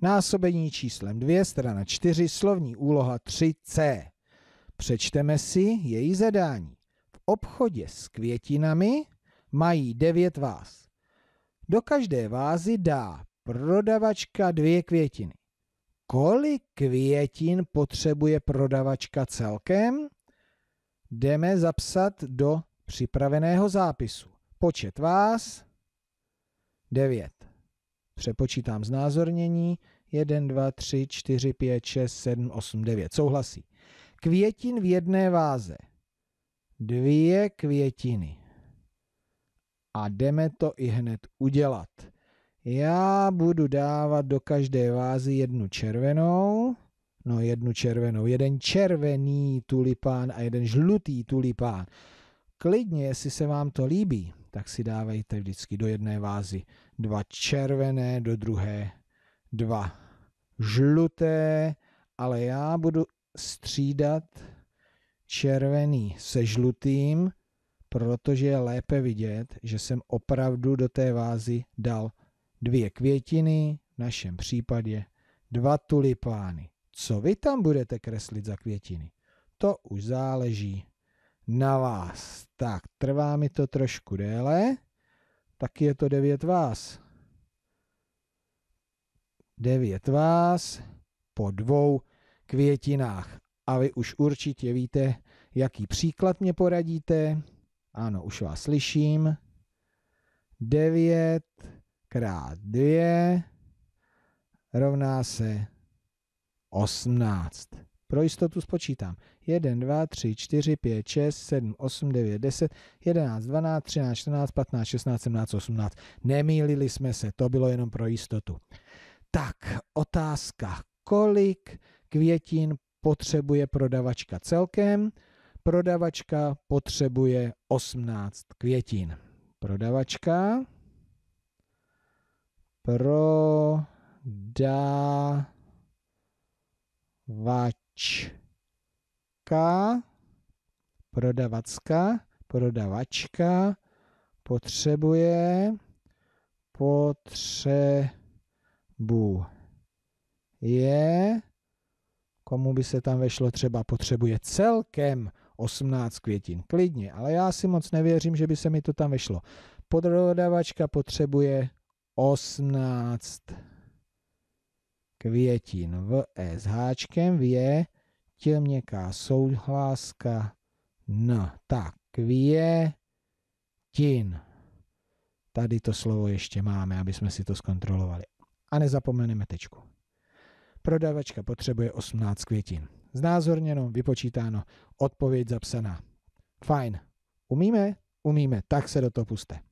Násobení číslem 2, strana 4, slovní úloha 3c. Přečteme si její zadání. V obchodě s květinami mají 9 váz. Do každé vázy dá prodavačka dvě květiny. Kolik květin potřebuje prodavačka celkem? Jdeme zapsat do připraveného zápisu. Počet vás 9. Přepočítám znázornění. 1, 2, 3, 4, 5, 6, 7, 8, 9. Souhlasí. Květin v jedné váze. Dvě květiny. A jdeme to i hned udělat. Já budu dávat do každé vázy jednu červenou, no jednu červenou, jeden červený tulipán a jeden žlutý tulipán. Klidně, jestli se vám to líbí, tak si dávejte vždycky do jedné vázy dva červené, do druhé dva žluté, ale já budu střídat červený se žlutým, protože je lépe vidět, že jsem opravdu do té vázy dal dvě květiny, v našem případě dva tulipány. Co vy tam budete kreslit za květiny? To už záleží na vás. Tak, trvá mi to trošku déle. Taky je to 9 vás. 9 vás po dvou květinách. A vy už určitě víte, jaký příklad mě poradíte. Ano, už vás slyším. 9 krát 2 rovná se 18. Pro jistotu spočítám. 1, 2, 3, 4, 5, 6, 7, 8, 9, 10, 11, 12, 13, 14, 15, 16, 17, 18. Nemýlili jsme se, to bylo jenom pro jistotu. Tak, otázka. Kolik květin potřebuje prodavačka celkem? Prodavačka potřebuje 18 květin. Prodavačka prodavačka prodavačka, prodavacka, prodavačka potřebuje, potřebuje komu by se tam vešlo třeba potřebuje celkem 18 květin, klidně, ale já si moc nevěřím, že by se mi to tam vešlo. Prodavačka potřebuje 18 květin v e s háčkem je tělněká souhláska n. Tak, květin. Tady to slovo ještě máme, aby jsme si to zkontrolovali. A nezapomeneme tečku. Prodavačka potřebuje 18 květin. Znázorněno, vypočítáno, odpověď zapsaná. Fajn. Umíme? Umíme, tak se do toho puste.